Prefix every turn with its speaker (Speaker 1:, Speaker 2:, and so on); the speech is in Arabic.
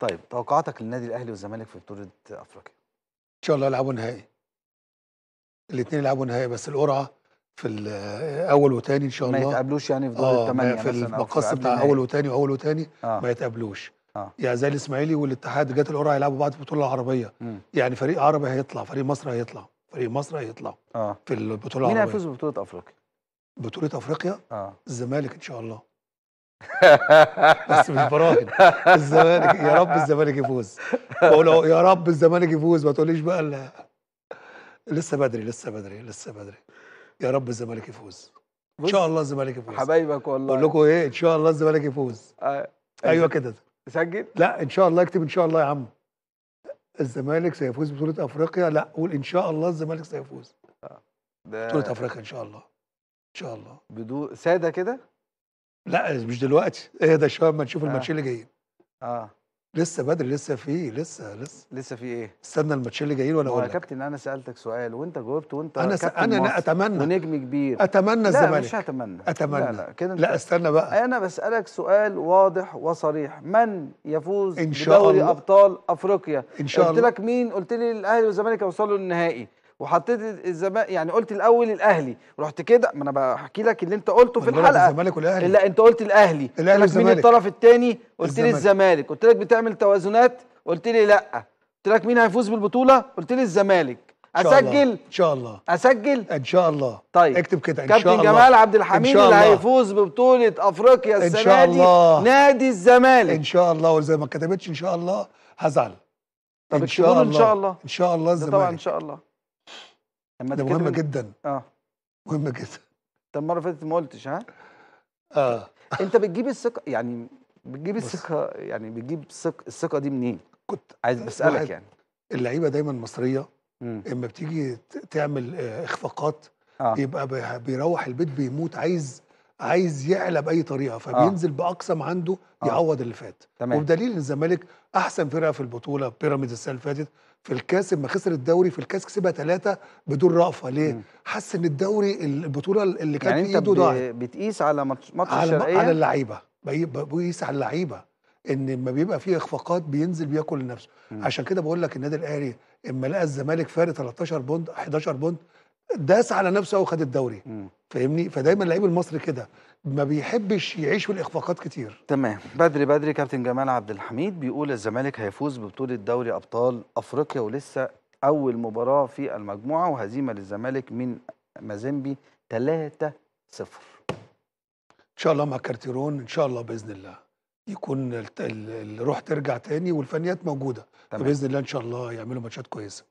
Speaker 1: طيب توقعاتك للنادي الاهلي والزمالك في بطوله افريقيا ان شاء الله يلعبوا نهائي الاثنين يلعبوا نهائي بس القرعه في الاول وثاني ان شاء الله ما يتقابلوش يعني في دور آه الثمانيه في المقص بتاع اول وثاني واول وثاني آه. ما يتقابلوش آه. يعني زي الاسماعيلي والاتحاد جت القرعه يلعبوا بعض في البطوله العربيه م. يعني فريق عربي هيطلع فريق مصر هيطلع فريق مصر هيطلع آه. في البطوله العربيه مين هيفوز ببطوله افريقيا؟ بطوله افريقيا آه. الزمالك ان شاء الله بس مش براهن الزمالك يا رب الزمالك يفوز بقول يا رب الزمالك يفوز ما تقوليش بقى لا لسه بدري لسه بدري لسه بدري يا رب الزمالك يفوز ان شاء الله الزمالك يفوز
Speaker 2: حبايبك والله بقول لكم
Speaker 1: ايه ان شاء الله الزمالك يفوز
Speaker 2: آه. آه، ايوه كده
Speaker 1: سجل لا ان شاء الله اكتب ان شاء الله يا عم الزمالك سيفوز ببطوله افريقيا لا قول ان شاء الله الزمالك سيفوز آه، بطوله افريقيا ان شاء الله ان شاء الله بدون ساده كده لا مش دلوقتي اهدى شويه ما نشوف آه. الماتشين اللي جايين اه لسه بدري لسه في لسه لسه لسه في ايه استنى الماتشين اللي جايين ولا اقول يا
Speaker 2: كابتن انا سالتك سؤال وانت جاوبت وانت انا س... انا اتمنى ونجم كبير اتمنى الزمالك لا مش هتمنى اتمنى لا لا كده لا استنى بقى انا بسالك سؤال واضح وصريح من يفوز إن شاء بدوري الله. ابطال افريقيا ان شاء الله قلت لك مين قلت لي الاهلي والزمالك هيوصلوا للنهائي وحطيت الزمالك يعني قلت الاول الاهلي رحت كده ما انا بحكي لك اللي انت قلته في الحلقه الزمالك والاهلي لا انت قلت الاهلي الاهلي والزمالك مين الطرف الثاني قلت لي الزمالك قلت لك بتعمل توازنات قلت لي لا قلت لك مين هيفوز بالبطوله قلت لي الزمالك اسجل
Speaker 1: ان شاء الله اسجل ان شاء الله طيب اكتب كده ان شاء الله كابتن جمال عبد الحميد اللي هيفوز
Speaker 2: ببطوله افريقيا السنه إن شاء الله. دي
Speaker 1: نادي الزمالك ان شاء الله وزي ما كتبتش ان شاء الله هزعل
Speaker 2: طب ان شاء الله ان شاء الله ان
Speaker 1: شاء الله الزمالك طبعا ان شاء الله لما ده مهمه جدا اه مهمه جدا
Speaker 2: طب المره اللي فاتت ما قلتش ها؟ اه انت بتجيب الثقه يعني بتجيب الثقه يعني بتجيب الثقه الثقه دي منين؟ كنت عايز بسالك يعني
Speaker 1: اللعيبه دايما مصريه لما اما بتيجي تعمل آه، اخفاقات آه. يبقى بيروح البيت بيموت عايز عايز يعلى باي طريقه فبينزل آه. باقصى ما عنده آه. يعوض اللي فات تمام. وبدليل ان الزمالك احسن فرقه في البطوله بيراميدز السنه اللي فاتت في الكاس لما خسر الدوري في الكاس كسبها ثلاثة بدون رأفة ليه؟ حس ان الدوري البطولة اللي كانت يعني ايده ضاعت يعني انت بتقيس على ماتش ماتش على الشرقية على اللعيبة بقيس على اللعيبة ان لما بيبقى فيه اخفاقات بينزل بياكل لنفسه عشان كده بقول لك النادي الاهلي اما لقى الزمالك فارق 13 بوند 11 بوند داس على نفسه وخد الدوري فاهمني فدايما اللعيب المصري كده ما بيحبش يعيش في الاخفاقات كتير
Speaker 2: تمام بدري بدري كابتن جمال عبد الحميد بيقول الزمالك هيفوز ببطوله دوري ابطال افريقيا ولسه اول مباراه في المجموعه وهزيمه للزمالك من مازيمبي 3 صفر
Speaker 1: ان شاء الله مع كارتيرون ان شاء الله باذن الله يكون الروح ترجع تاني والفنيات موجوده تمام. باذن الله ان شاء الله يعملوا ماتشات كويسه